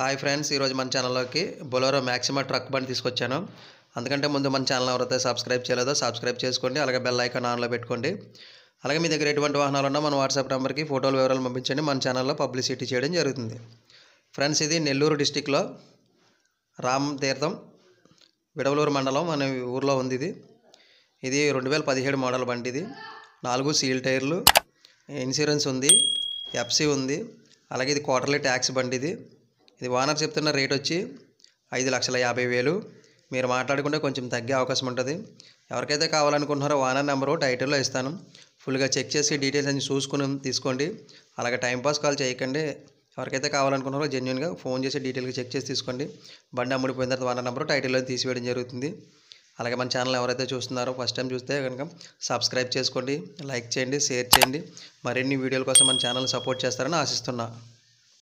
hi friends ఈరోజు మన ఛానల్లోకి బొలోరో మ్యాక్సిమా ట్రక్ బండి తీసుకొచ్చాను అందుకంటే ముందు మన ఛానల్ ఎవరైతే సబ్స్క్రైబ్ చేయలేదో సబ్స్క్రైబ్ చేసుకోండి అలాగే బెల్ ఐకాన్ ఆన్లో పెట్టుకోండి అలాగే మీ దగ్గర ఎటువంటి వాహనాలు ఉన్నా మన వాట్సాప్ నెంబర్కి ఫోటోలు వివరాలు పంపించండి మన ఛానల్లో పబ్లిసిటీ చేయడం జరుగుతుంది ఫ్రెండ్స్ ఇది నెల్లూరు డిస్టిక్లో రామ్ తీర్థం విడవలూరు మండలం అనే ఊర్లో ఉంది ఇది ఇది రెండు వేల పదిహేడు మోడల్ బండి ఇది నాలుగు సీల్ టైర్లు ఇన్సూరెన్స్ ఉంది ఎఫ్సి ఉంది అలాగే ఇది క్వార్టర్లీ ట్యాక్స్ బండి ఇది ఇది ఓనర్ చెప్తున్న రేట్ వచ్చి ఐదు లక్షల యాభై వేలు మీరు మాట్లాడుకుంటే కొంచెం తగ్గే అవకాశం ఉంటుంది ఎవరికైతే కావాలనుకుంటున్నారో ఓనర్ నెంబరు టైటిల్లో ఇస్తాను ఫుల్గా చెక్ చేసి డీటెయిల్స్ అన్ని చూసుకుని తీసుకోండి అలాగే టైంపాస్ కాల్ చేయకండి ఎవరికైతే కావాలనుకున్నారో జెన్యున్గా ఫోన్ చేసి డీటెయిల్గా చెక్ చేసి తీసుకోండి బండి అమ్ముడిపోయిన తర్వాత ఓనర్ నెంబరు టైటిల్లో తీసివేయడం జరుగుతుంది అలాగే మన ఛానల్ ఎవరైతే చూస్తున్నారో ఫస్ట్ టైం చూస్తే కనుక సబ్స్క్రైబ్ చేసుకోండి లైక్ చేయండి షేర్ చేయండి మరిన్ని వీడియోల కోసం మన ఛానల్ సపోర్ట్ చేస్తారని ఆశిస్తున్నా